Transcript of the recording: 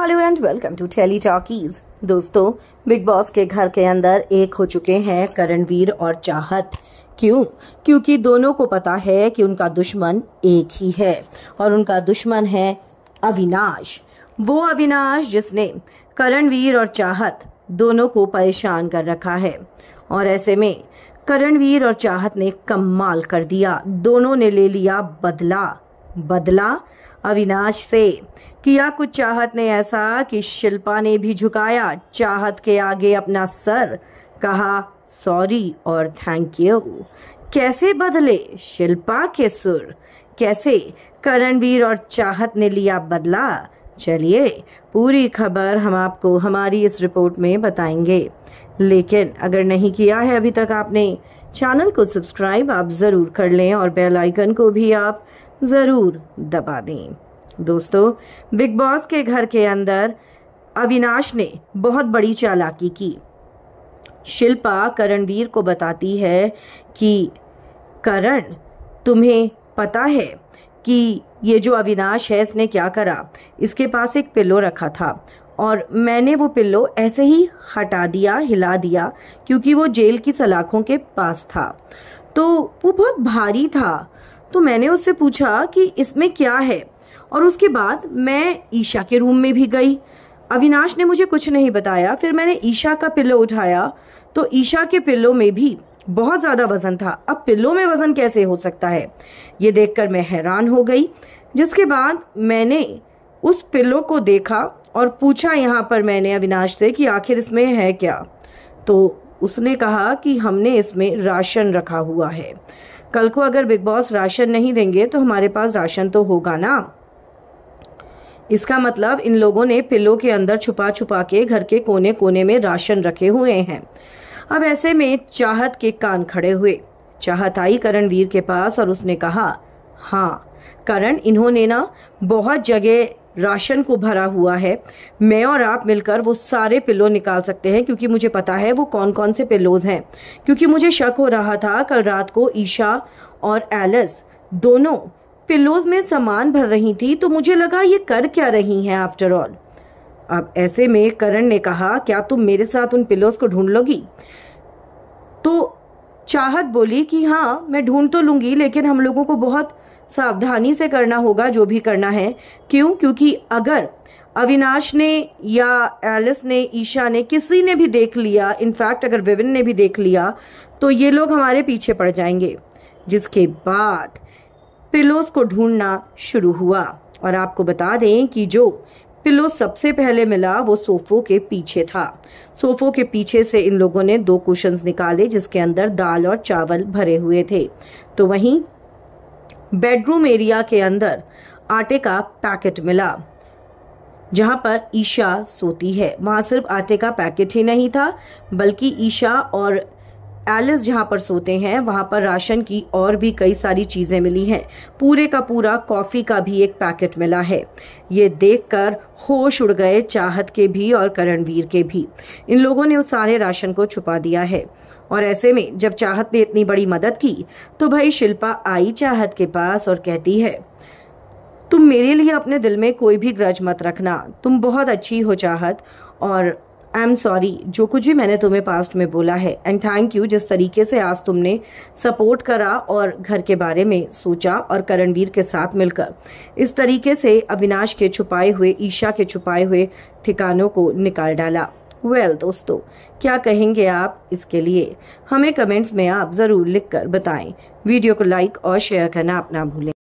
hello and welcome to telly talkies दोस्तों Bigg Boss के घर के अंदर एक हो चुके हैं करणवीर और चाहत क्यों क्योंकि दोनों को पता है कि उनका दुश्मन एक ही है और उनका दुश्मन है अविनाश वो अविनाश जिसने करणवीर और चाहत दोनों को परेशान कर रखा है और ऐसे में करणवीर और चाहत ने कमाल कर दिया दोनों ने ले लिया बदला बदला अविनाश से किया कुछ चाहत ने ऐसा कि शिल्पा ने भी झुकाया चाहत के आगे अपना सर कहा सॉरी और थैंक यू कैसे बदले शिल्पा के सुर कैसे करणवीर और चाहत ने लिया बदला चलिए पूरी खबर हम आपको हमारी इस रिपोर्ट में बताएंगे लेकिन अगर नहीं किया है अभी तक आपने चैनल को सब्सक्राइब आप ज़रूर कर लें और बेल आइकन को भी आप ज़रूर दबा दें दोस्तों बिग बॉस के घर के अंदर अविनाश ने बहुत बड़ी चालाकी की शिल्पा करणवीर को बताती है कि करण तुम्हें पता है कि ये जो अविनाश है इसने क्या करा इसके पास एक पिल्लो रखा था और मैंने वो पिल्लो ऐसे ही हटा दिया हिला दिया क्योंकि वो जेल की सलाखों के पास था तो वो बहुत भारी था तो मैंने उससे पूछा कि इसमें क्या है और उसके बाद मैं ईशा के रूम में भी गई अविनाश ने मुझे कुछ नहीं बताया फिर मैंने ईशा का पिल्लो उठाया तो ईशा के पिल्लो में भी बहुत ज़्यादा वज़न था अब पिल्लो में वज़न कैसे हो सकता है ये देखकर मैं हैरान हो गई जिसके बाद मैंने उस पिल्लो को देखा और पूछा यहाँ पर मैंने अविनाश से कि आखिर इसमें है क्या तो उसने कहा कि हमने इसमें राशन रखा हुआ है कल को अगर बिग बॉस राशन नहीं देंगे तो हमारे पास राशन तो होगा ना इसका मतलब इन लोगों ने पिल्लों के अंदर छुपा छुपा के घर के कोने कोने में राशन रखे हुए हैं अब ऐसे में चाहत के कान खड़े हुए चाहत आई करणवीर के पास और उसने कहा हाँ करण इन्होंने ना बहुत जगह राशन को भरा हुआ है मैं और आप मिलकर वो सारे पिल्लो निकाल सकते हैं क्योंकि मुझे पता है वो कौन कौन से पिल्लोज हैं क्योंकि मुझे शक हो रहा था कल रात को ईशा और एलिस दोनों पिल्लोज में सामान भर रही थी तो मुझे लगा ये कर क्या रही हैं आफ्टर ऑल अब ऐसे में करण ने कहा क्या तुम मेरे साथ उन पिल्लोज को ढूंढ लोगी तो चाहत बोली कि हाँ मैं ढूंढ तो लूंगी लेकिन हम लोगों को बहुत सावधानी से करना होगा जो भी करना है क्यों क्योंकि अगर अविनाश ने या एलिस ने ईशा ने किसी ने भी देख लिया इनफैक्ट अगर विविन ने भी देख लिया तो ये लोग हमारे पीछे पड़ जाएंगे जिसके बाद पिलोस को ढूंढना शुरू हुआ और आपको बता दें कि जो पिलो सबसे पहले मिला वो सोफो के पीछे था सोफो के पीछे से इन लोगों ने दो क्वेश्चन निकाले जिसके अंदर दाल और चावल भरे हुए थे तो वहीं बेडरूम एरिया के अंदर आटे का पैकेट मिला जहां पर ईशा सोती है वहां सिर्फ आटे का पैकेट ही नहीं था बल्कि ईशा और एलिस जहाँ पर सोते हैं वहाँ पर राशन की और भी कई सारी चीज़ें मिली हैं पूरे का पूरा कॉफ़ी का भी एक पैकेट मिला है ये देखकर होश उड़ गए चाहत के भी और करणवीर के भी इन लोगों ने उस सारे राशन को छुपा दिया है और ऐसे में जब चाहत ने इतनी बड़ी मदद की तो भाई शिल्पा आई चाहत के पास और कहती है तुम मेरे लिए अपने दिल में कोई भी ग्रज मत रखना तुम बहुत अच्छी हो चाहत और आई एम सॉरी जो कुछ भी मैंने तुम्हें पास्ट में बोला है एंड थैंक यू जिस तरीके से आज तुमने सपोर्ट करा और घर के बारे में सोचा और करणवीर के साथ मिलकर इस तरीके से अविनाश के छुपाए हुए ईशा के छुपाए हुए ठिकानों को निकाल डाला वेल well, दोस्तों क्या कहेंगे आप इसके लिए हमें कमेंट्स में आप ज़रूर लिखकर बताएं वीडियो को लाइक और शेयर करना आप ना भूलें